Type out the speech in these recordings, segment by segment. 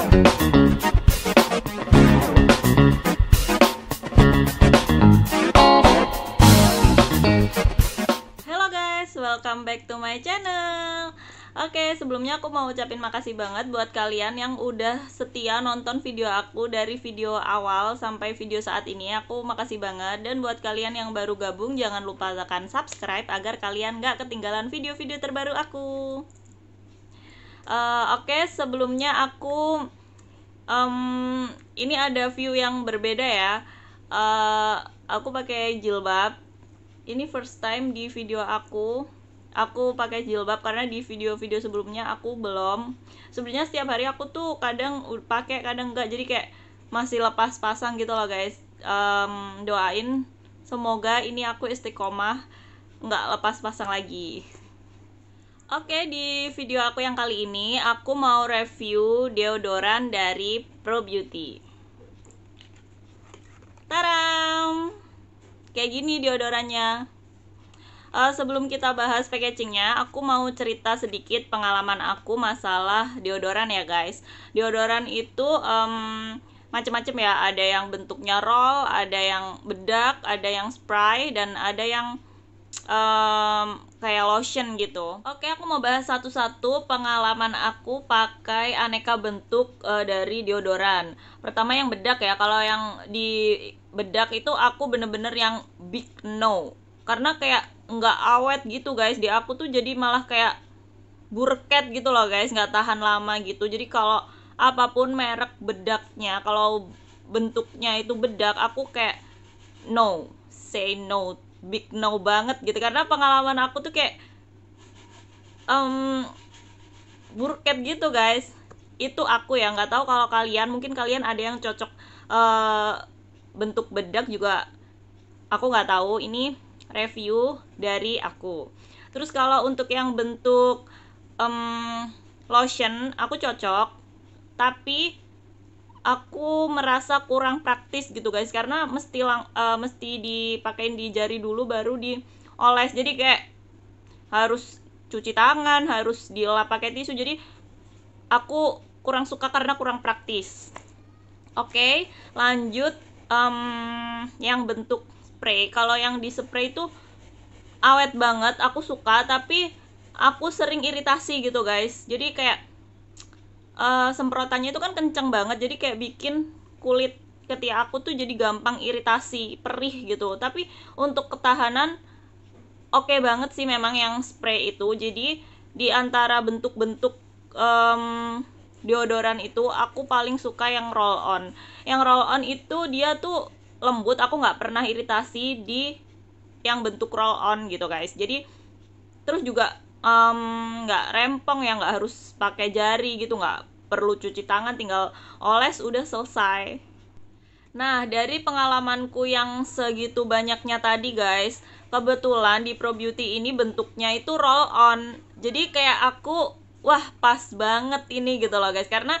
Halo guys, welcome back to my channel. Oke, sebelumnya aku mau ucapin makasih banget buat kalian yang udah setia nonton video aku dari video awal sampai video saat ini. Aku makasih banget dan buat kalian yang baru gabung jangan lupa tekan subscribe agar kalian gak ketinggalan video-video terbaru aku. Eh, oke okay, sebelumnya aku um, ini ada view yang berbeda ya uh, aku pakai jilbab ini first time di video aku aku pakai jilbab karena di video-video sebelumnya aku belum sebenarnya setiap hari aku tuh kadang pakai kadang enggak jadi kayak masih lepas pasang gitu loh guys um, doain semoga ini aku istiqomah nggak lepas pasang lagi Oke, di video aku yang kali ini aku mau review deodoran dari Pro Beauty. Taram! Kayak gini deodorannya. Uh, sebelum kita bahas packagingnya, aku mau cerita sedikit pengalaman aku masalah deodoran ya guys. Deodoran itu um, macam-macam ya, ada yang bentuknya roll, ada yang bedak, ada yang spray, dan ada yang um, kayak lotion gitu. Oke, aku mau bahas satu-satu pengalaman aku pakai aneka bentuk uh, dari deodoran. Pertama yang bedak ya. Kalau yang di bedak itu aku bener-bener yang big no. Karena kayak nggak awet gitu guys. Di aku tuh jadi malah kayak burket gitu loh guys. Nggak tahan lama gitu. Jadi kalau apapun merek bedaknya, kalau bentuknya itu bedak, aku kayak no, say no big no banget gitu karena pengalaman aku tuh kayak um, burket gitu guys itu aku ya nggak tahu kalau kalian mungkin kalian ada yang cocok uh, bentuk bedak juga aku nggak tahu ini review dari aku terus kalau untuk yang bentuk um, lotion aku cocok tapi aku merasa kurang praktis gitu guys karena mesti lang uh, mesti dipakein di jari dulu baru dioles jadi kayak harus cuci tangan harus dilap pakai tisu jadi aku kurang suka karena kurang praktis oke okay, lanjut um, yang bentuk spray kalau yang di spray itu awet banget aku suka tapi aku sering iritasi gitu guys jadi kayak Eh, semprotannya itu kan kenceng banget jadi kayak bikin kulit ketika aku tuh jadi gampang iritasi perih gitu tapi untuk ketahanan oke okay banget sih memang yang spray itu jadi di antara bentuk-bentuk um, deodoran itu aku paling suka yang roll on yang roll on itu dia tuh lembut aku nggak pernah iritasi di yang bentuk roll on gitu guys jadi terus juga nggak um, rempong ya nggak harus pakai jari gitu nggak perlu cuci tangan tinggal oles udah selesai nah dari pengalamanku yang segitu banyaknya tadi guys kebetulan di Pro Beauty ini bentuknya itu roll on jadi kayak aku wah pas banget ini gitu loh guys karena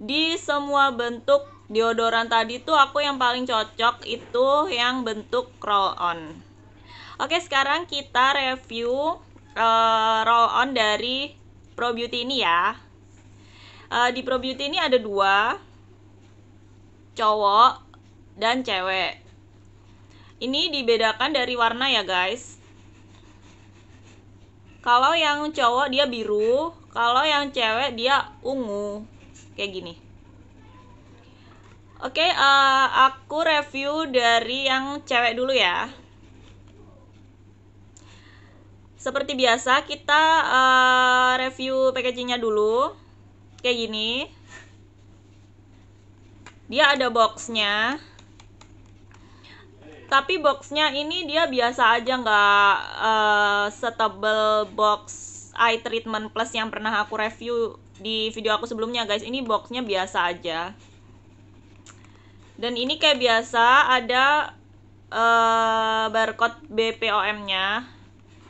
di semua bentuk deodoran tadi tuh aku yang paling cocok itu yang bentuk roll on Oke, sekarang kita review uh, roll on dari Pro Beauty ini ya uh, di Pro Beauty ini ada dua cowok dan cewek. Ini dibedakan dari warna ya guys. Kalau yang cowok dia biru, kalau yang cewek dia ungu, kayak gini. Oke, uh, aku review dari yang cewek dulu ya. Seperti biasa kita uh, review packagingnya dulu kayak gini dia ada boxnya tapi boxnya ini dia biasa aja nggak uh, setebel box eye treatment plus yang pernah aku review di video aku sebelumnya guys ini boxnya biasa aja dan ini kayak biasa ada uh, barcode BPOM nya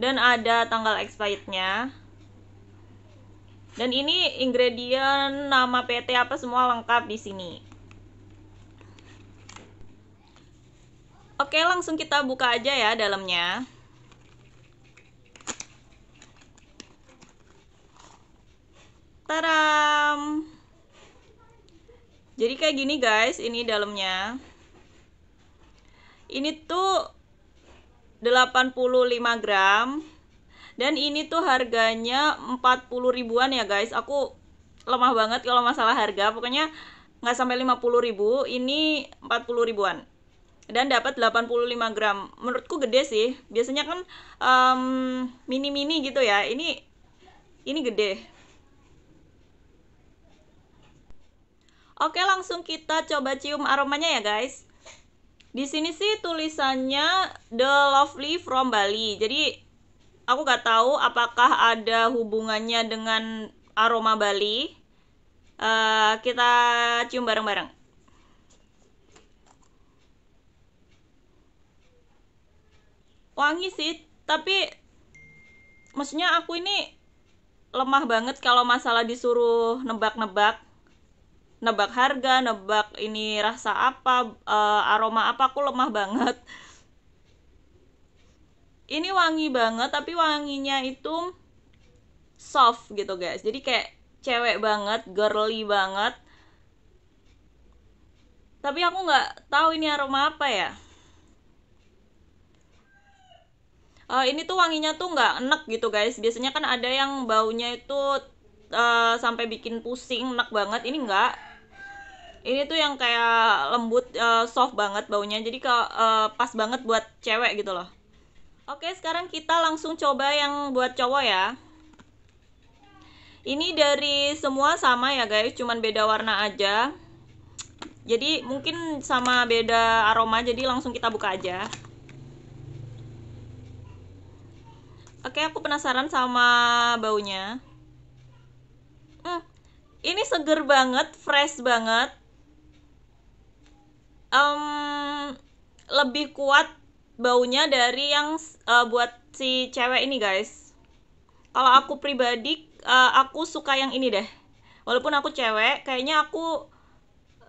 dan ada tanggal expirednya dan ini ingredient, nama PT apa semua lengkap di sini. Oke, langsung kita buka aja ya dalamnya. Taram. Jadi kayak gini guys, ini dalamnya. Ini tuh 85 gram dan ini tuh harganya 40 ribuan ya guys. Aku lemah banget kalau masalah harga. Pokoknya nggak sampai 50 ribu, ini 40 ribuan. Dan dapat 85 gram. Menurutku gede sih. Biasanya kan mini-mini um, gitu ya. Ini ini gede. Oke, langsung kita coba cium aromanya ya, guys. Di sini sih tulisannya The Lovely from Bali. Jadi aku nggak tahu apakah ada hubungannya dengan aroma Bali. Uh, kita cium bareng-bareng. Wangi sih, tapi maksudnya aku ini lemah banget kalau masalah disuruh nebak-nebak nebak harga, nebak ini rasa apa, uh, aroma apa, aku lemah banget ini wangi banget tapi wanginya itu soft gitu guys jadi kayak cewek banget girly banget tapi aku nggak tahu ini aroma apa ya uh, ini tuh wanginya tuh nggak enak gitu guys biasanya kan ada yang baunya itu uh, sampai bikin pusing enak banget ini nggak ini tuh yang kayak lembut uh, soft banget baunya jadi ke uh, pas banget buat cewek gitu loh Oke, sekarang kita langsung coba yang buat cowok ya. Ini dari semua sama ya guys, cuman beda warna aja. Jadi mungkin sama beda aroma, jadi langsung kita buka aja. Oke, aku penasaran sama baunya. Hmm, ini seger banget, fresh banget. Um, lebih kuat baunya dari yang uh, buat si cewek ini guys kalau aku pribadi uh, aku suka yang ini deh walaupun aku cewek kayaknya aku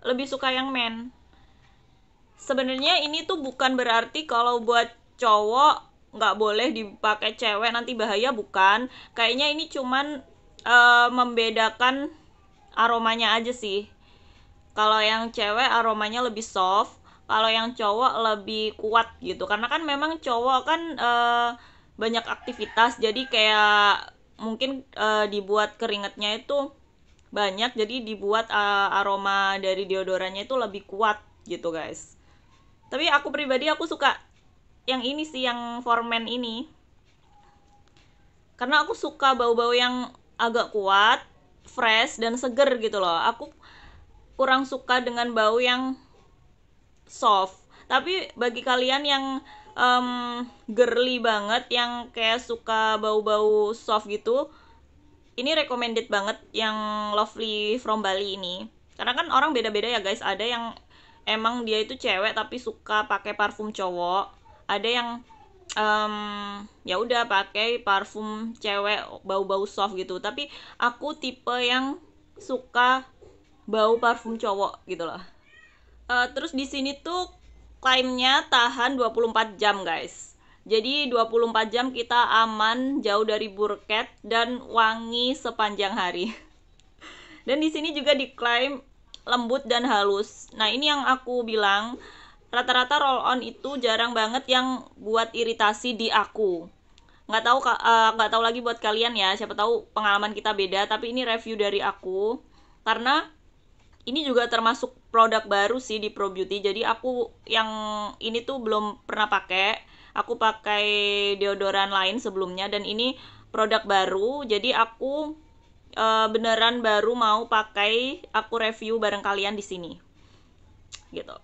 lebih suka yang men sebenarnya ini tuh bukan berarti kalau buat cowok nggak boleh dipakai cewek nanti bahaya bukan kayaknya ini cuman uh, membedakan aromanya aja sih kalau yang cewek aromanya lebih soft kalau yang cowok lebih kuat gitu karena kan memang cowok kan uh, banyak aktivitas jadi kayak mungkin uh, dibuat keringatnya itu banyak jadi dibuat uh, aroma dari deodorannya itu lebih kuat gitu guys tapi aku pribadi aku suka yang ini sih yang formen ini karena aku suka bau-bau yang agak kuat fresh dan seger gitu loh aku kurang suka dengan bau yang soft tapi bagi kalian yang um, girly banget yang kayak suka bau-bau soft gitu ini recommended banget yang Lovely from Bali ini karena kan orang beda-beda ya guys ada yang emang dia itu cewek tapi suka pakai parfum cowok ada yang um, ya udah pakai parfum cewek bau-bau soft gitu tapi aku tipe yang suka bau parfum cowok gitu loh Uh, terus di sini tuh klaimnya tahan 24 jam guys. Jadi 24 jam kita aman jauh dari burket dan wangi sepanjang hari. Dan di sini juga diklaim lembut dan halus. Nah, ini yang aku bilang rata-rata roll on itu jarang banget yang buat iritasi di aku nggak tahu eh, nggak tahu lagi buat kalian ya siapa tahu pengalaman kita beda tapi ini review dari aku karena ini juga termasuk produk baru sih di Pro Beauty. Jadi aku yang ini tuh belum pernah pakai. Aku pakai deodoran lain sebelumnya dan ini produk baru. Jadi aku e, beneran baru mau pakai. Aku review bareng kalian di sini. Gitu.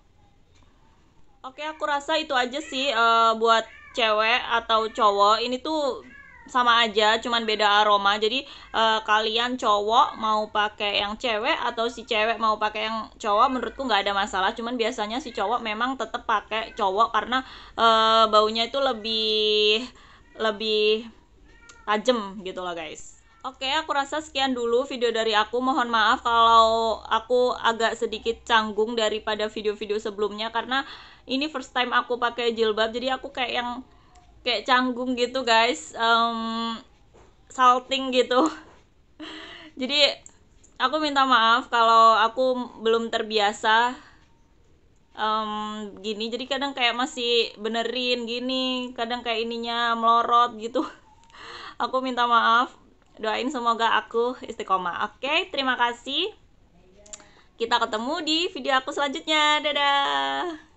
Oke, aku rasa itu aja sih e, buat cewek atau cowok. Ini tuh sama aja cuman beda aroma jadi uh, kalian cowok mau pakai yang cewek atau si cewek mau pakai yang cowok menurutku nggak ada masalah cuman biasanya si cowok memang tetap pakai cowok karena uh, baunya itu lebih lebih tajam gitu loh guys Oke, okay, aku rasa sekian dulu video dari aku. Mohon maaf kalau aku agak sedikit canggung daripada video-video sebelumnya karena ini first time aku pakai jilbab. Jadi aku kayak yang kayak canggung gitu guys um, salting gitu jadi aku minta maaf kalau aku belum terbiasa um, gini jadi kadang kayak masih benerin gini kadang kayak ininya melorot gitu aku minta maaf doain semoga aku istiqomah oke okay, terima kasih kita ketemu di video aku selanjutnya dadah